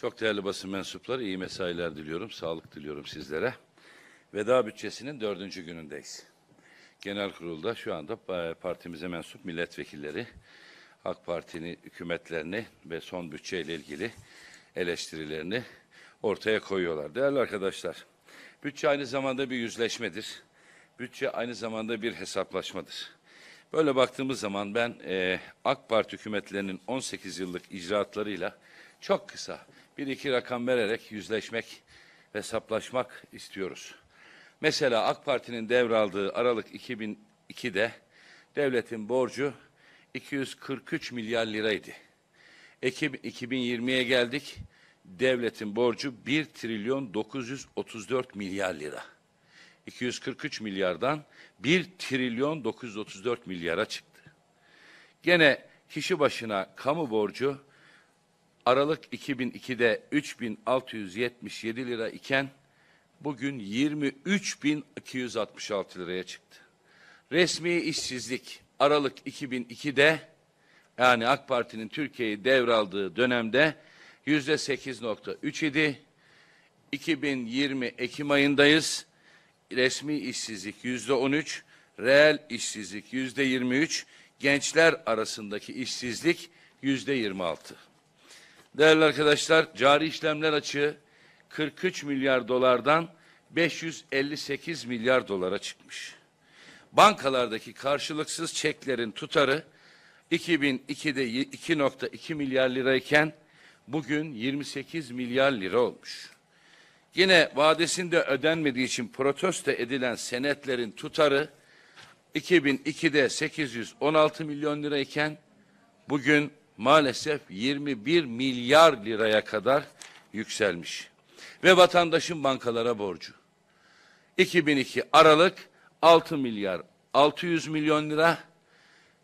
Çok değerli basın mensupları iyi mesailer diliyorum, sağlık diliyorum sizlere. Veda bütçesinin dördüncü günündeyiz. Genel kurulda şu anda e, partimize mensup milletvekilleri AK Parti'nin hükümetlerini ve son bütçeyle ilgili eleştirilerini ortaya koyuyorlar. Değerli arkadaşlar, bütçe aynı zamanda bir yüzleşmedir. Bütçe aynı zamanda bir hesaplaşmadır. Böyle baktığımız zaman ben e, AK Parti hükümetlerinin 18 yıllık icraatlarıyla çok kısa bir iki rakam vererek yüzleşmek, ve hesaplaşmak istiyoruz. Mesela AK Parti'nin devraldığı Aralık 2002'de devletin borcu 243 milyar liraydı. Ekim 2020'ye geldik. Devletin borcu 1 trilyon 934 milyar lira. 243 milyardan 1 trilyon 934 milyara çıktı. Gene kişi başına kamu borcu Aralık 2002'de 3677 lira iken bugün 23.266 liraya çıktı. Resmi işsizlik Aralık 2002'de yani AK Parti'nin Türkiye'yi devraldığı dönemde yüzde 8.3 idi. 2020 Ekim ayındayız. Resmi işsizlik yüzde 13, reel işsizlik yüzde 23, gençler arasındaki işsizlik yüzde 26. Değerli arkadaşlar, cari işlemler açığı 43 milyar dolardan 558 milyar dolara çıkmış. Bankalardaki karşılıksız çeklerin tutarı 2002'de 2.2 milyar lirayken bugün 28 milyar lira olmuş. Yine vadesinde ödenmediği için protesto edilen senetlerin tutarı 2002'de 816 milyon lirayken bugün maalesef 21 milyar liraya kadar yükselmiş. Ve vatandaşın bankalara borcu. 2002 Aralık 6 milyar 600 milyon lira.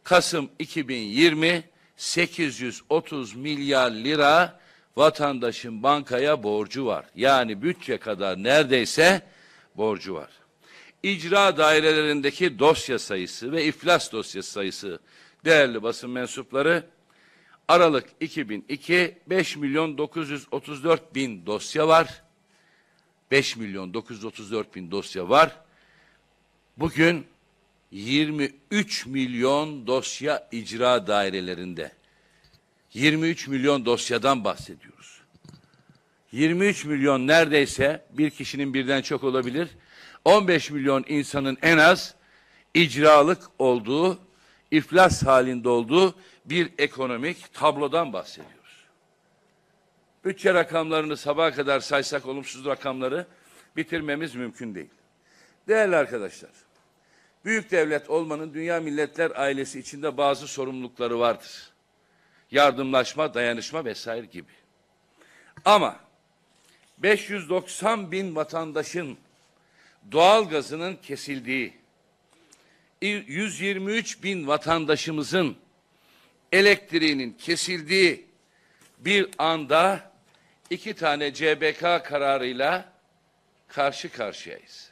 Kasım 2020 830 milyar lira vatandaşın bankaya borcu var. Yani bütçe kadar neredeyse borcu var. İcra dairelerindeki dosya sayısı ve iflas dosya sayısı değerli basın mensupları Aralık 2002 5 milyon 934 bin dosya var. 5 milyon 934 bin dosya var. Bugün 23 milyon dosya icra dairelerinde. 23 milyon dosyadan bahsediyoruz. 23 milyon neredeyse bir kişinin birden çok olabilir. 15 milyon insanın en az icralık olduğu iflas halinde olduğu bir ekonomik tablodan bahsediyoruz. Bütçe rakamlarını sabaha kadar saysak olumsuz rakamları bitirmemiz mümkün değil. Değerli arkadaşlar, büyük devlet olmanın dünya milletler ailesi içinde bazı sorumlulukları vardır. Yardımlaşma, dayanışma vesaire gibi. Ama 590 bin vatandaşın doğal gazının kesildiği, 123 bin vatandaşımızın elektriğinin kesildiği bir anda iki tane CBK kararıyla karşı karşıyayız.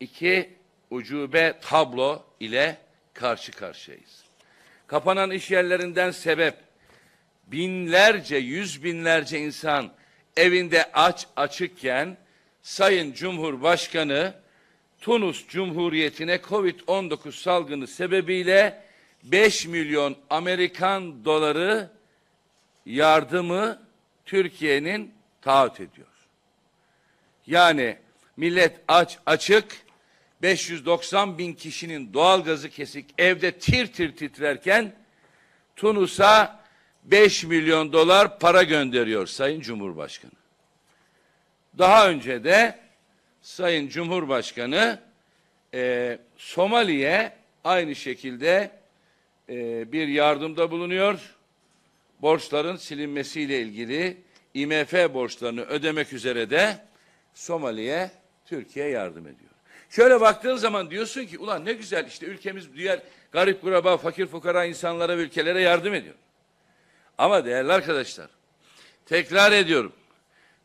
İki ucube tablo ile karşı karşıyayız. Kapanan iş yerlerinden sebep binlerce, yüz binlerce insan evinde aç açıkken Sayın Cumhurbaşkanı Tunus Cumhuriyeti'ne Covid-19 salgını sebebiyle 5 milyon Amerikan doları yardımı Türkiye'nin taahhüt ediyor. Yani millet aç açık 590 bin kişinin doğal gazı kesik evde tir tir titrerken Tunus'a 5 milyon dolar para gönderiyor Sayın Cumhurbaşkanı. Daha önce de Sayın Cumhurbaşkanı e, Somali'ye aynı şekilde e, bir yardımda bulunuyor. Borçların silinmesiyle ilgili IMF borçlarını ödemek üzere de Somali'ye Türkiye yardım ediyor. Şöyle baktığın zaman diyorsun ki ulan ne güzel işte ülkemiz diğer garip kuraba, fakir fukara insanlara ülkelere yardım ediyor. Ama değerli arkadaşlar tekrar ediyorum.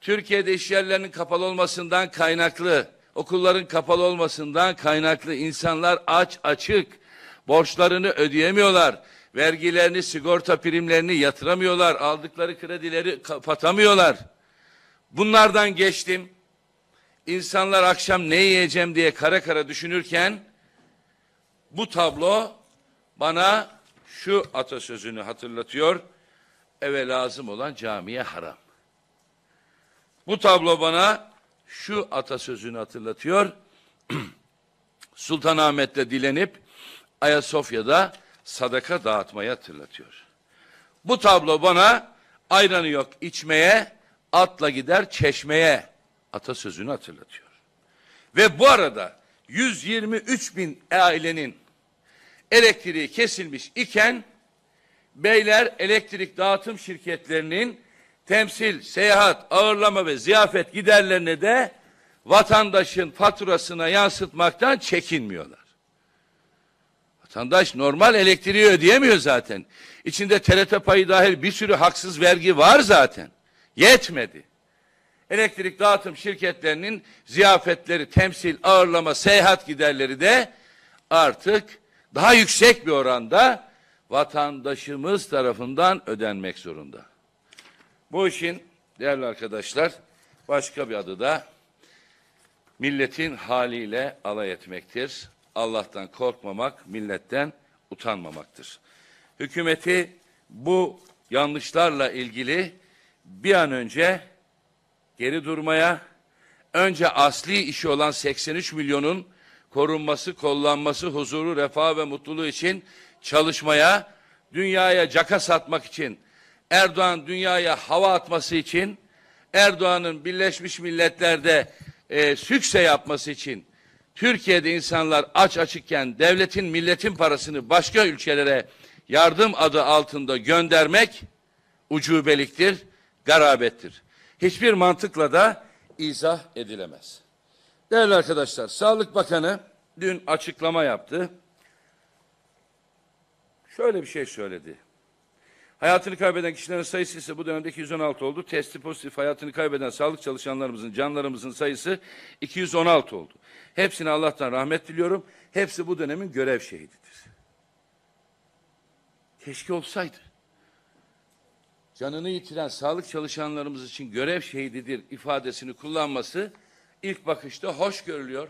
Türkiye'de iş yerlerinin kapalı olmasından kaynaklı, okulların kapalı olmasından kaynaklı insanlar aç açık, borçlarını ödeyemiyorlar, vergilerini, sigorta primlerini yatıramıyorlar, aldıkları kredileri kapatamıyorlar. Bunlardan geçtim. İnsanlar akşam ne yiyeceğim diye kara kara düşünürken bu tablo bana şu atasözünü hatırlatıyor. Eve lazım olan camiye haram. Bu tablo bana şu atasözünü hatırlatıyor. Sultanahmet'te dilenip Ayasofya'da sadaka dağıtmayı hatırlatıyor. Bu tablo bana ayranı yok içmeye, atla gider çeşmeye atasözünü hatırlatıyor. Ve bu arada 123 bin ailenin elektriği kesilmiş iken beyler elektrik dağıtım şirketlerinin temsil, seyahat, ağırlama ve ziyafet giderlerine de vatandaşın faturasına yansıtmaktan çekinmiyorlar. Vatandaş normal elektriği ödeyemiyor zaten. İçinde TRT payı dahil bir sürü haksız vergi var zaten. Yetmedi. Elektrik dağıtım şirketlerinin ziyafetleri, temsil, ağırlama, seyahat giderleri de artık daha yüksek bir oranda vatandaşımız tarafından ödenmek zorunda. Bu işin değerli arkadaşlar başka bir adı da milletin haliyle alay etmektir. Allah'tan korkmamak, milletten utanmamaktır. Hükümeti bu yanlışlarla ilgili bir an önce geri durmaya, önce asli işi olan 83 milyonun korunması, kollanması, huzuru, refah ve mutluluğu için çalışmaya, dünyaya caka satmak için Erdoğan dünyaya hava atması için, Erdoğan'ın Birleşmiş Milletler'de e, sükse yapması için, Türkiye'de insanlar aç açıkken devletin, milletin parasını başka ülkelere yardım adı altında göndermek ucubeliktir, garabettir. Hiçbir mantıkla da izah edilemez. Değerli arkadaşlar, Sağlık Bakanı dün açıklama yaptı. Şöyle bir şey söyledi. Hayatını kaybeden kişilerin sayısı ise bu dönemde 216 oldu. Testi pozitif hayatını kaybeden sağlık çalışanlarımızın, canlarımızın sayısı 216 oldu. Hepsine Allah'tan rahmet diliyorum. Hepsi bu dönemin görev şehididir. Keşke olsaydı. Canını yitiren sağlık çalışanlarımız için görev şehididir ifadesini kullanması ilk bakışta hoş görülüyor.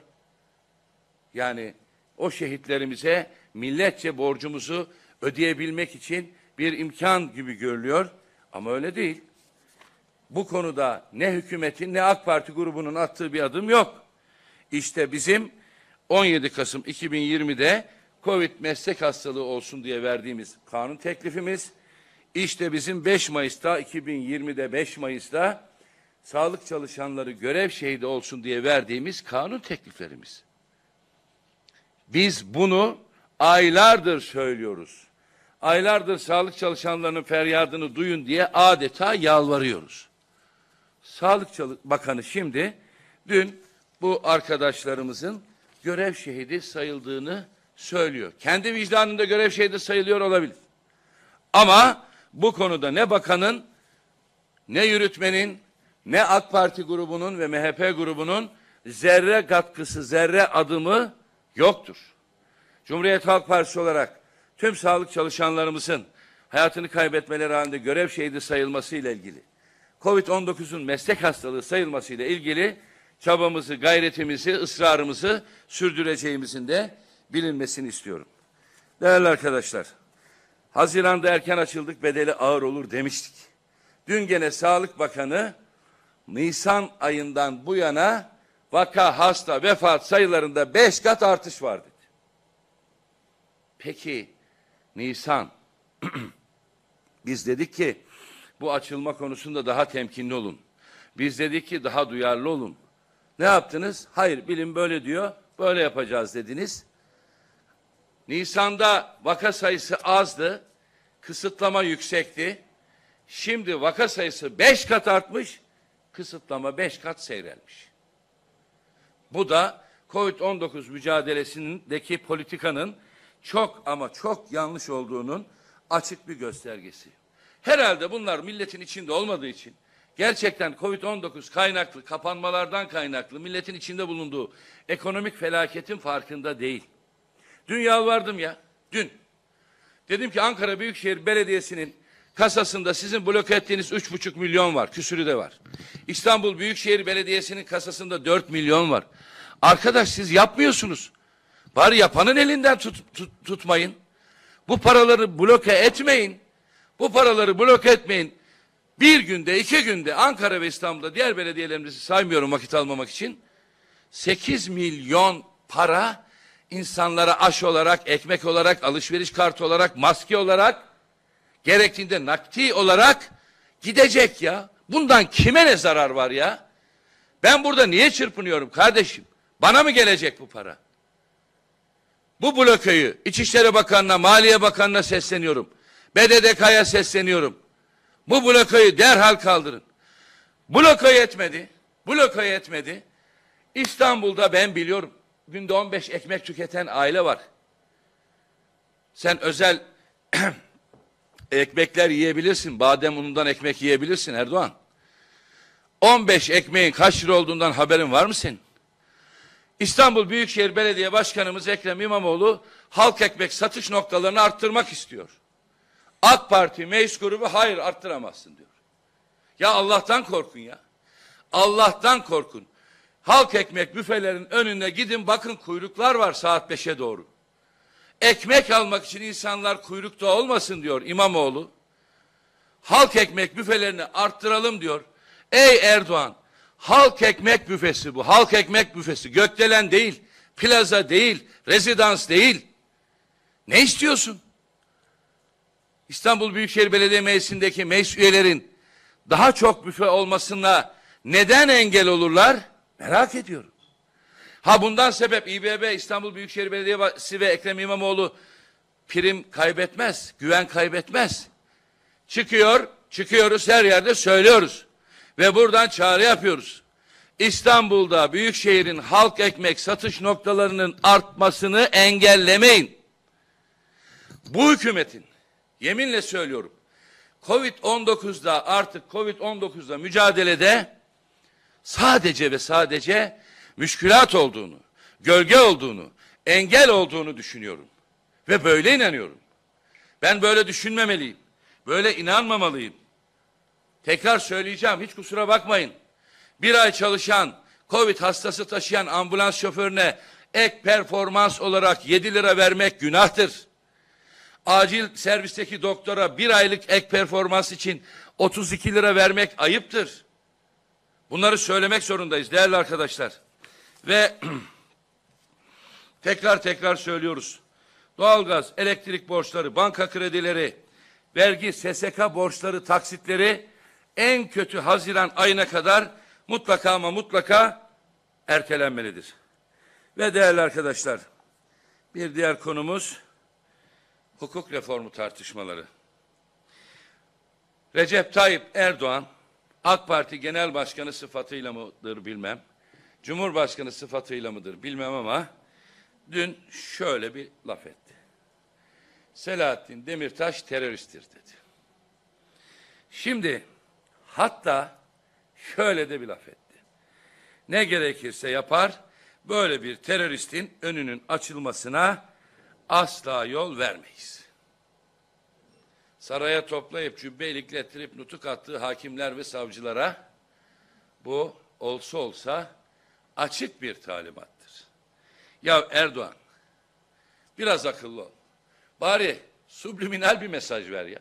Yani o şehitlerimize milletçe borcumuzu ödeyebilmek için bir imkan gibi görülüyor ama öyle değil. Bu konuda ne hükümetin ne AK Parti grubunun attığı bir adım yok. İşte bizim 17 Kasım 2020'de Covid meslek hastalığı olsun diye verdiğimiz kanun teklifimiz işte bizim 5 Mayıs'ta 2020'de 5 Mayıs'ta sağlık çalışanları görev şehidi olsun diye verdiğimiz kanun tekliflerimiz. Biz bunu aylardır söylüyoruz aylardır sağlık çalışanlarının feryadını duyun diye adeta yalvarıyoruz. Sağlık Bakanı şimdi dün bu arkadaşlarımızın görev şehidi sayıldığını söylüyor. Kendi vicdanında görev şehidi sayılıyor olabilir. Ama bu konuda ne bakanın, ne yürütmenin, ne AK Parti grubunun ve MHP grubunun zerre katkısı, zerre adımı yoktur. Cumhuriyet Halk Partisi olarak tüm sağlık çalışanlarımızın hayatını kaybetmeleri halinde görev şehidi sayılması ile ilgili, COVID-19'un meslek hastalığı sayılması ile ilgili çabamızı, gayretimizi, ısrarımızı sürdüreceğimizin de bilinmesini istiyorum. Değerli arkadaşlar, Haziran'da erken açıldık bedeli ağır olur demiştik. Dün gene Sağlık Bakanı Nisan ayından bu yana vaka, hasta, vefat sayılarında beş kat artış vardı. Peki Nisan. Biz dedik ki bu açılma konusunda daha temkinli olun. Biz dedik ki daha duyarlı olun. Ne yaptınız? Hayır bilim böyle diyor, böyle yapacağız dediniz. Nisan'da vaka sayısı azdı, kısıtlama yüksekti. Şimdi vaka sayısı beş kat artmış, kısıtlama beş kat seyrelmiş. Bu da COVID-19 mücadelesindeki politikanın çok ama çok yanlış olduğunun açık bir göstergesi. Herhalde bunlar milletin içinde olmadığı için gerçekten Covid-19 kaynaklı kapanmalardan kaynaklı milletin içinde bulunduğu ekonomik felaketin farkında değil. Dün yalvardım ya, dün. Dedim ki Ankara Büyükşehir Belediyesi'nin kasasında sizin bloke ettiğiniz üç buçuk milyon var, küsürü de var. İstanbul Büyükşehir Belediyesi'nin kasasında dört milyon var. Arkadaş siz yapmıyorsunuz. Var yapanın elinden tut, tut, tutmayın. Bu paraları bloke etmeyin. Bu paraları bloke etmeyin. Bir günde, iki günde Ankara ve İstanbul'da diğer belediyelerimizi saymıyorum vakit almamak için. 8 milyon para insanlara aş olarak, ekmek olarak, alışveriş kartı olarak, maske olarak, gerektiğinde nakdi olarak gidecek ya. Bundan kime ne zarar var ya? Ben burada niye çırpınıyorum kardeşim? Bana mı gelecek bu para? Bu blokeyi İçişleri Bakanı'na, Maliye Bakanı'na sesleniyorum. BDDK'ya sesleniyorum. Bu blokeyi derhal kaldırın. Bloka yetmedi. Bloka yetmedi. İstanbul'da ben biliyorum. Günde 15 ekmek tüketen aile var. Sen özel ekmekler yiyebilirsin. Badem unundan ekmek yiyebilirsin Erdoğan. 15 ekmeğin kaç lira olduğundan haberin var mı senin? İstanbul Büyükşehir Belediye Başkanımız Ekrem İmamoğlu halk ekmek satış noktalarını arttırmak istiyor. AK Parti meclis grubu hayır arttıramazsın diyor. Ya Allah'tan korkun ya. Allah'tan korkun. Halk ekmek büfelerin önüne gidin bakın kuyruklar var saat beşe doğru. Ekmek almak için insanlar kuyrukta olmasın diyor İmamoğlu. Halk ekmek büfelerini arttıralım diyor. Ey Erdoğan Halk ekmek büfesi bu. Halk ekmek büfesi. Gökdelen değil, plaza değil, rezidans değil. Ne istiyorsun? İstanbul Büyükşehir Belediye Meclisi'ndeki meclis üyelerin daha çok büfe olmasına neden engel olurlar? Merak ediyorum. Ha bundan sebep İBB İstanbul Büyükşehir Belediyesi ve Ekrem İmamoğlu prim kaybetmez, güven kaybetmez. Çıkıyor, çıkıyoruz her yerde söylüyoruz. Ve buradan çağrı yapıyoruz. İstanbul'da büyük büyükşehirin halk ekmek satış noktalarının artmasını engellemeyin. Bu hükümetin yeminle söylüyorum. Covid-19'da artık Covid-19'da mücadelede sadece ve sadece müşkülat olduğunu, gölge olduğunu, engel olduğunu düşünüyorum. Ve böyle inanıyorum. Ben böyle düşünmemeliyim. Böyle inanmamalıyım. Tekrar söyleyeceğim hiç kusura bakmayın. Bir ay çalışan Covid hastası taşıyan ambulans şoförüne ek performans olarak 7 lira vermek günahtır. Acil servisteki doktora bir aylık ek performans için 32 lira vermek ayıptır. Bunları söylemek zorundayız değerli arkadaşlar. Ve tekrar tekrar söylüyoruz. Doğalgaz, elektrik borçları, banka kredileri, vergi, SSK borçları, taksitleri en kötü Haziran ayına kadar mutlaka ama mutlaka ertelenmelidir. Ve değerli arkadaşlar, bir diğer konumuz hukuk reformu tartışmaları. Recep Tayyip Erdoğan, AK Parti Genel Başkanı sıfatıyla mıdır bilmem, Cumhurbaşkanı sıfatıyla mıdır bilmem ama dün şöyle bir laf etti. Selahattin Demirtaş teröristtir dedi. Şimdi Hatta şöyle de bir laf etti. Ne gerekirse yapar, böyle bir teröristin önünün açılmasına asla yol vermeyiz. Saraya toplayıp cübbe iliklettirip nutuk attığı hakimler ve savcılara bu olsa olsa açık bir talimattır. Ya Erdoğan biraz akıllı ol. Bari subliminal bir mesaj ver ya.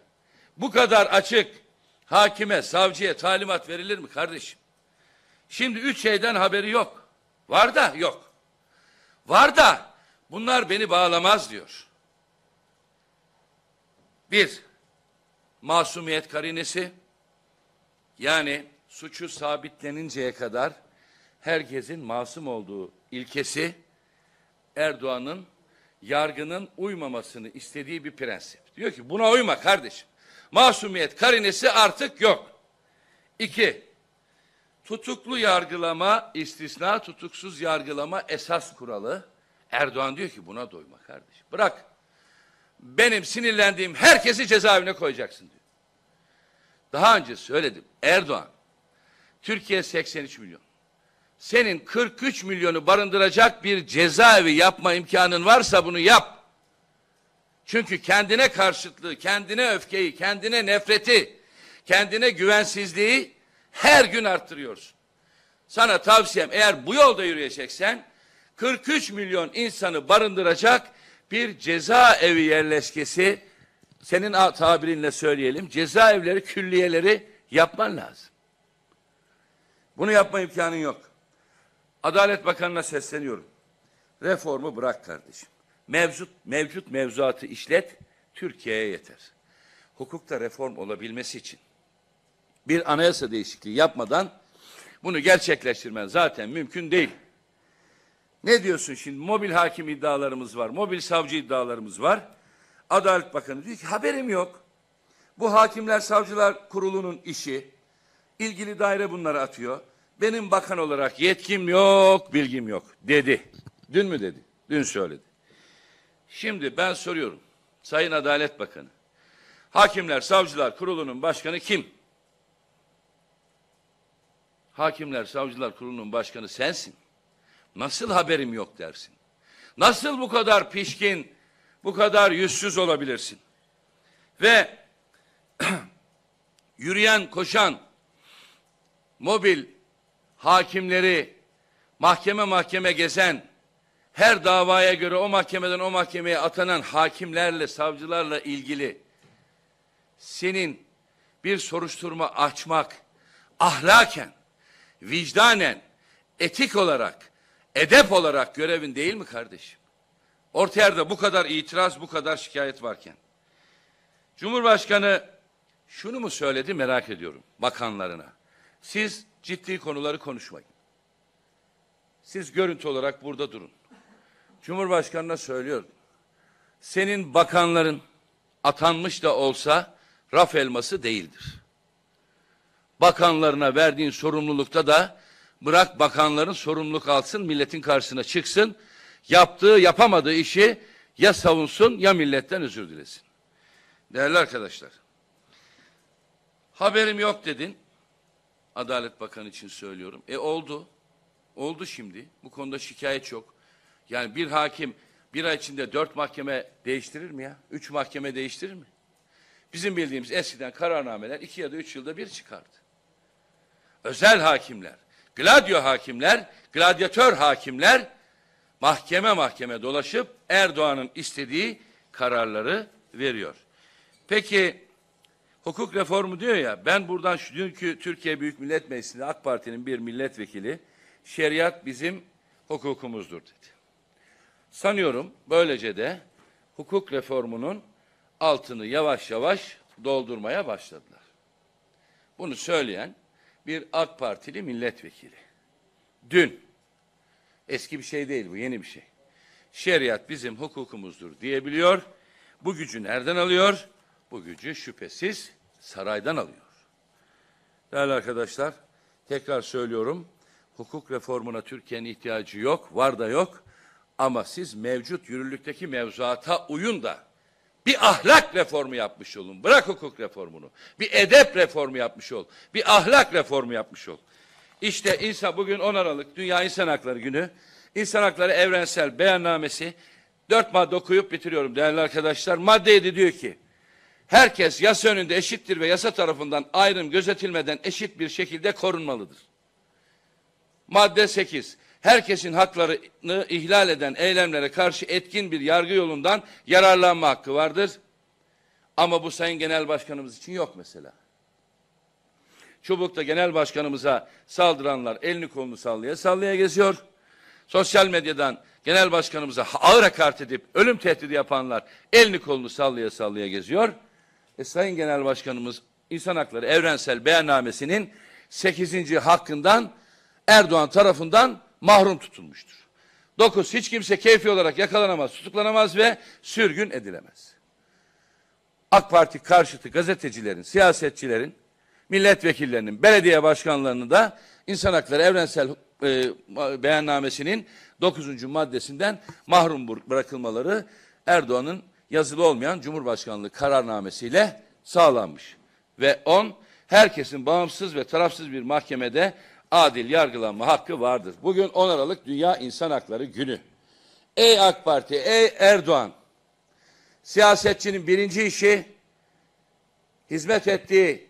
Bu kadar açık hakime, savcıya talimat verilir mi kardeşim? Şimdi üç şeyden haberi yok. Var da yok. Var da bunlar beni bağlamaz diyor. Bir, masumiyet karinesi. Yani suçu sabitleninceye kadar herkesin masum olduğu ilkesi Erdoğan'ın yargının uymamasını istediği bir prensip. Diyor ki buna uyma kardeşim masumiyet karinesi artık yok. İki, tutuklu yargılama, istisna tutuksuz yargılama esas kuralı. Erdoğan diyor ki buna doyma kardeş. Bırak benim sinirlendiğim herkesi cezaevine koyacaksın diyor. Daha önce söyledim Erdoğan, Türkiye 83 milyon. Senin 43 milyonu barındıracak bir cezaevi yapma imkanın varsa bunu yap. Çünkü kendine karşıtlığı, kendine öfkeyi, kendine nefreti, kendine güvensizliği her gün arttırıyorsun. Sana tavsiyem eğer bu yolda yürüyeceksen 43 milyon insanı barındıracak bir cezaevi yerleşkesi senin tabirinle söyleyelim cezaevleri külliyeleri yapman lazım. Bunu yapma imkanın yok. Adalet Bakanı'na sesleniyorum. Reformu bırak kardeşim mevcut mevcut mevzuatı işlet, Türkiye'ye yeter. Hukukta reform olabilmesi için bir anayasa değişikliği yapmadan bunu gerçekleştirmen zaten mümkün değil. Ne diyorsun şimdi? Mobil hakim iddialarımız var, mobil savcı iddialarımız var. Adalet Bakanı diyor ki haberim yok. Bu hakimler savcılar kurulunun işi. ilgili daire bunları atıyor. Benim bakan olarak yetkim yok, bilgim yok dedi. Dün mü dedi? Dün söyledi. Şimdi ben soruyorum. Sayın Adalet Bakanı. Hakimler Savcılar Kurulu'nun başkanı kim? Hakimler Savcılar Kurulu'nun başkanı sensin. Nasıl haberim yok dersin? Nasıl bu kadar pişkin, bu kadar yüzsüz olabilirsin? Ve yürüyen, koşan, mobil hakimleri mahkeme mahkeme gezen her davaya göre o mahkemeden o mahkemeye atanan hakimlerle, savcılarla ilgili senin bir soruşturma açmak ahlaken, vicdanen, etik olarak, edep olarak görevin değil mi kardeşim? Orta yerde bu kadar itiraz, bu kadar şikayet varken. Cumhurbaşkanı şunu mu söyledi merak ediyorum bakanlarına. Siz ciddi konuları konuşmayın. Siz görüntü olarak burada durun. Cumhurbaşkanı'na söylüyor. Senin bakanların atanmış da olsa raf elması değildir. Bakanlarına verdiğin sorumlulukta da bırak bakanların sorumluluk alsın, milletin karşısına çıksın. Yaptığı, yapamadığı işi ya savunsun ya milletten özür dilesin. Değerli arkadaşlar, haberim yok dedin. Adalet Bakanı için söylüyorum. E oldu. Oldu şimdi. Bu konuda şikayet yok. Yani bir hakim bir ay içinde dört mahkeme değiştirir mi ya? Üç mahkeme değiştirir mi? Bizim bildiğimiz eskiden kararnameler iki ya da üç yılda bir çıkardı. Özel hakimler, gladyo hakimler, gladyatör hakimler mahkeme mahkeme dolaşıp Erdoğan'ın istediği kararları veriyor. Peki hukuk reformu diyor ya ben buradan şu dünkü Türkiye Büyük Millet Meclisi'nde AK Parti'nin bir milletvekili şeriat bizim hukukumuzdur dedi. Sanıyorum böylece de hukuk reformunun altını yavaş yavaş doldurmaya başladılar. Bunu söyleyen bir AK Partili milletvekili. Dün, eski bir şey değil bu, yeni bir şey. Şeriat bizim hukukumuzdur diyebiliyor. Bu gücü nereden alıyor? Bu gücü şüphesiz saraydan alıyor. Değerli arkadaşlar, tekrar söylüyorum. Hukuk reformuna Türkiye'nin ihtiyacı yok, var da yok. Ama siz mevcut yürürlükteki mevzuata uyun da bir ahlak reformu yapmış olun. Bırak hukuk reformunu. Bir edep reformu yapmış ol. Bir ahlak reformu yapmış ol. İşte insan bugün 10 Aralık Dünya İnsan Hakları Günü. İnsan Hakları Evrensel Beyannamesi. Dört madde okuyup bitiriyorum değerli arkadaşlar. Madde 7 diyor ki herkes yasa önünde eşittir ve yasa tarafından ayrım gözetilmeden eşit bir şekilde korunmalıdır. Madde 8 herkesin haklarını ihlal eden eylemlere karşı etkin bir yargı yolundan yararlanma hakkı vardır. Ama bu Sayın Genel Başkanımız için yok mesela. Çubuk'ta Genel Başkanımıza saldıranlar elini kolunu sallaya sallaya geziyor. Sosyal medyadan Genel Başkanımıza ağır hakaret edip ölüm tehdidi yapanlar elini kolunu sallaya sallaya geziyor. E, Sayın Genel Başkanımız İnsan Hakları Evrensel Beyannamesi'nin 8. hakkından Erdoğan tarafından mahrum tutulmuştur. Dokuz, hiç kimse keyfi olarak yakalanamaz, tutuklanamaz ve sürgün edilemez. AK Parti karşıtı gazetecilerin, siyasetçilerin, milletvekillerinin, belediye başkanlarının da insan hakları evrensel e, beyannamesinin 9. maddesinden mahrum bırakılmaları Erdoğan'ın yazılı olmayan Cumhurbaşkanlığı kararnamesiyle sağlanmış. Ve 10 herkesin bağımsız ve tarafsız bir mahkemede adil yargılanma hakkı vardır. Bugün 10 Aralık Dünya İnsan Hakları Günü. Ey AK Parti, ey Erdoğan, siyasetçinin birinci işi hizmet ettiği,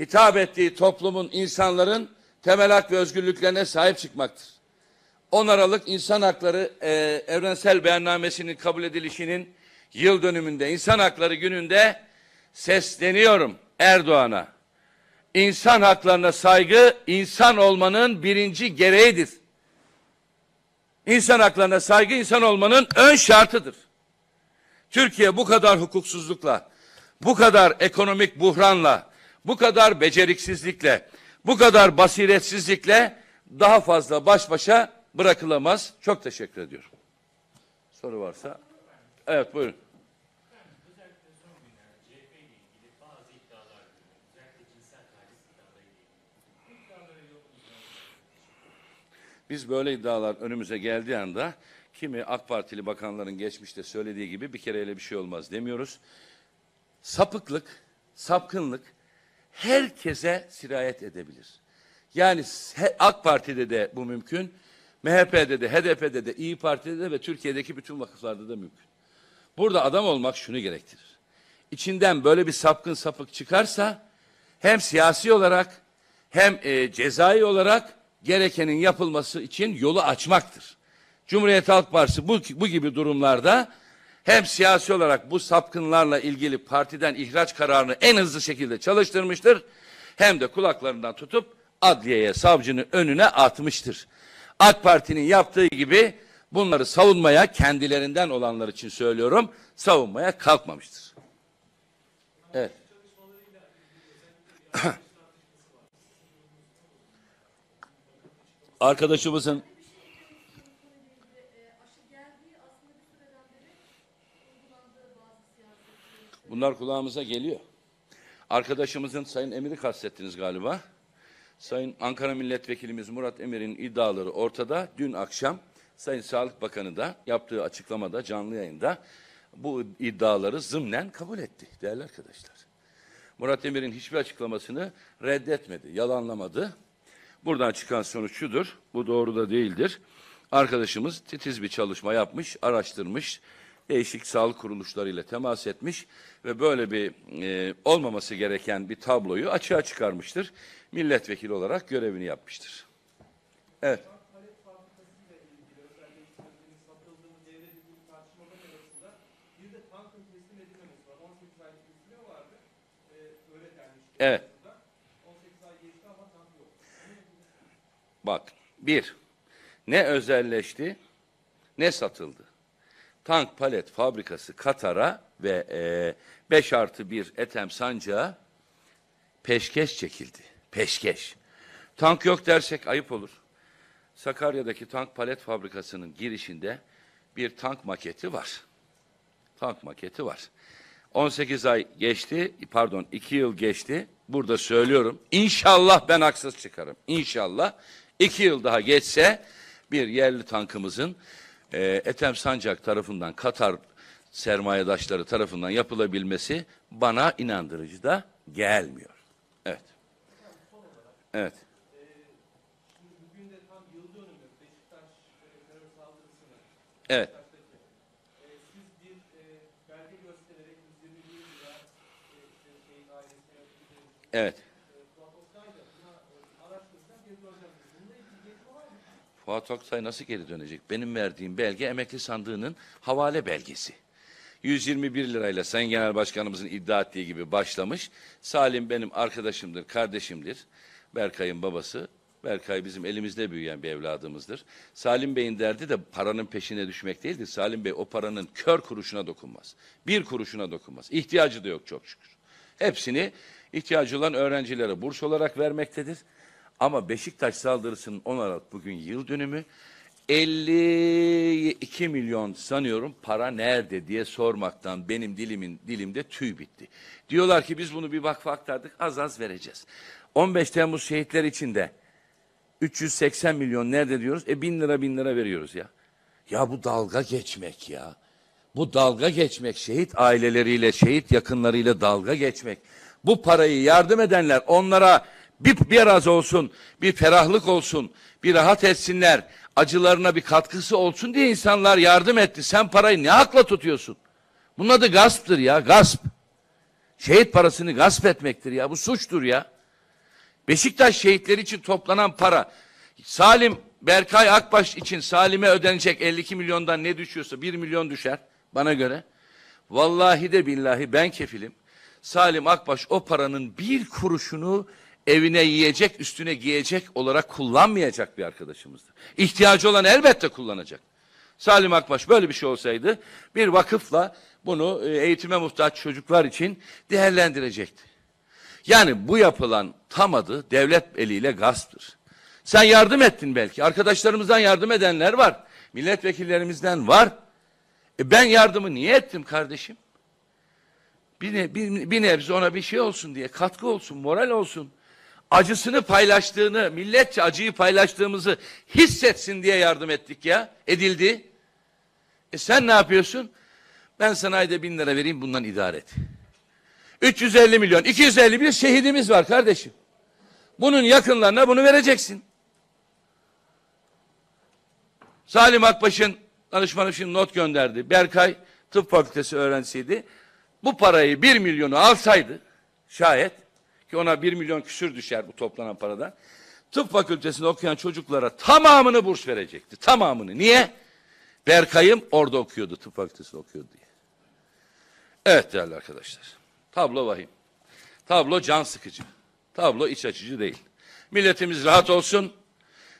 hitap ettiği toplumun, insanların temel hak ve özgürlüklerine sahip çıkmaktır. 10 Aralık İnsan Hakları e, Evrensel Beyannamesi'nin kabul edilişinin yıl dönümünde, İnsan Hakları Günü'nde sesleniyorum Erdoğan'a insan haklarına saygı insan olmanın birinci gereğidir. İnsan haklarına saygı insan olmanın ön şartıdır. Türkiye bu kadar hukuksuzlukla, bu kadar ekonomik buhranla, bu kadar beceriksizlikle, bu kadar basiretsizlikle daha fazla baş başa bırakılamaz. Çok teşekkür ediyorum. Soru varsa. Evet buyurun. Biz böyle iddialar önümüze geldiği anda kimi AK Partili bakanların geçmişte söylediği gibi bir kereyle bir şey olmaz demiyoruz. Sapıklık, sapkınlık herkese sirayet edebilir. Yani AK Parti'de de bu mümkün, MHP'de de, HDP'de de, İyi Parti'de de ve Türkiye'deki bütün vakıflarda da mümkün. Burada adam olmak şunu gerektirir. İçinden böyle bir sapkın sapık çıkarsa hem siyasi olarak hem e, cezai olarak gerekenin yapılması için yolu açmaktır. Cumhuriyet Halk Partisi bu, bu gibi durumlarda hem siyasi olarak bu sapkınlarla ilgili partiden ihraç kararını en hızlı şekilde çalıştırmıştır. Hem de kulaklarından tutup adliyeye savcının önüne atmıştır. AK Parti'nin yaptığı gibi bunları savunmaya kendilerinden olanlar için söylüyorum savunmaya kalkmamıştır. Evet. arkadaşımızın Bunlar kulağımıza geliyor. Arkadaşımızın Sayın Emir'i kastettiniz galiba. Sayın Ankara Milletvekilimiz Murat Emir'in iddiaları ortada. Dün akşam Sayın Sağlık Bakanı da yaptığı açıklamada canlı yayında bu iddiaları zımnen kabul etti değerli arkadaşlar. Murat Emir'in hiçbir açıklamasını reddetmedi, yalanlamadı. Buradan çıkan sonuç şudur. Bu doğru da değildir. Arkadaşımız titiz bir çalışma yapmış, araştırmış, değişik sağlık kuruluşlarıyla temas etmiş ve böyle bir e, olmaması gereken bir tabloyu açığa çıkarmıştır. Milletvekili olarak görevini yapmıştır. Evet. Evet. Bak bir ne özelleşti ne satıldı. Tank palet fabrikası Katar'a ve e, 5 artı 1 Etem Sancağı peşkeş çekildi. Peşkeş. Tank yok dersek ayıp olur. Sakarya'daki tank palet fabrikasının girişinde bir tank maketi var. Tank maketi var. 18 ay geçti, pardon 2 yıl geçti. Burada söylüyorum. İnşallah ben haksız çıkarım. İnşallah İki yıl daha geçse bir yerli tankımızın e, Ethem Sancak tarafından Katar sermayedaşları tarafından yapılabilmesi bana inandırıcı da gelmiyor. Evet. Evet. Evet. Evet. Fuat Oktay nasıl geri dönecek? Benim verdiğim belge emekli sandığının havale belgesi. 121 lirayla Sayın Genel Başkanımızın iddia ettiği gibi başlamış. Salim benim arkadaşımdır, kardeşimdir. Berkay'ın babası. Berkay bizim elimizde büyüyen bir evladımızdır. Salim Bey'in derdi de paranın peşine düşmek değildi. Salim Bey o paranın kör kuruşuna dokunmaz. Bir kuruşuna dokunmaz. İhtiyacı da yok çok şükür. Hepsini ihtiyacı olan öğrencilere burs olarak vermektedir. Ama Beşiktaş saldırısının 10 Aralık bugün yıl dönümü. 52 milyon sanıyorum para nerede diye sormaktan benim dilimin dilimde tüy bitti. Diyorlar ki biz bunu bir vakfa aktardık az az vereceğiz. 15 Temmuz şehitler için de 380 milyon nerede diyoruz? E bin lira bin lira veriyoruz ya. Ya bu dalga geçmek ya. Bu dalga geçmek şehit aileleriyle, şehit yakınlarıyla dalga geçmek. Bu parayı yardım edenler onlara bir biraz olsun, bir ferahlık olsun, bir rahat etsinler, acılarına bir katkısı olsun diye insanlar yardım etti. Sen parayı ne hakla tutuyorsun? Bunun adı gasptır ya, gasp. Şehit parasını gasp etmektir ya, bu suçtur ya. Beşiktaş şehitleri için toplanan para, Salim Berkay Akbaş için Salim'e ödenecek 52 milyondan ne düşüyorsa 1 milyon düşer bana göre. Vallahi de billahi ben kefilim. Salim Akbaş o paranın bir kuruşunu evine yiyecek, üstüne giyecek olarak kullanmayacak bir arkadaşımızdır. İhtiyacı olan elbette kullanacak. Salim Akbaş böyle bir şey olsaydı bir vakıfla bunu e, eğitime muhtaç çocuklar için değerlendirecekti. Yani bu yapılan tam adı devlet eliyle gasptır. Sen yardım ettin belki. Arkadaşlarımızdan yardım edenler var. Milletvekillerimizden var. E ben yardımı niye ettim kardeşim? Bir, ne, bir, bir nebze ona bir şey olsun diye, katkı olsun, moral olsun acısını paylaştığını, milletçe acıyı paylaştığımızı hissetsin diye yardım ettik ya. Edildi. E sen ne yapıyorsun? Ben sana ayda bin lira vereyim bundan idare et. 350 milyon, 250 milyon şehidimiz var kardeşim. Bunun yakınlarına bunu vereceksin. Salim Akbaş'ın danışmanım şimdi not gönderdi. Berkay tıp fakültesi öğrencisiydi. Bu parayı bir milyonu alsaydı şayet ki ona bir milyon küsür düşer bu toplanan paradan. Tıp fakültesinde okuyan çocuklara tamamını burs verecekti. Tamamını. Niye? Berkay'ım orada okuyordu. Tıp fakültesinde okuyordu diye. Evet değerli arkadaşlar. Tablo vahim. Tablo can sıkıcı. Tablo iç açıcı değil. Milletimiz rahat olsun.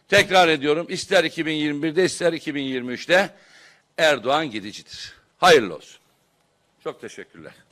Tekrar ediyorum ister 2021'de ister 2023'te Erdoğan gidicidir. Hayırlı olsun. Çok teşekkürler.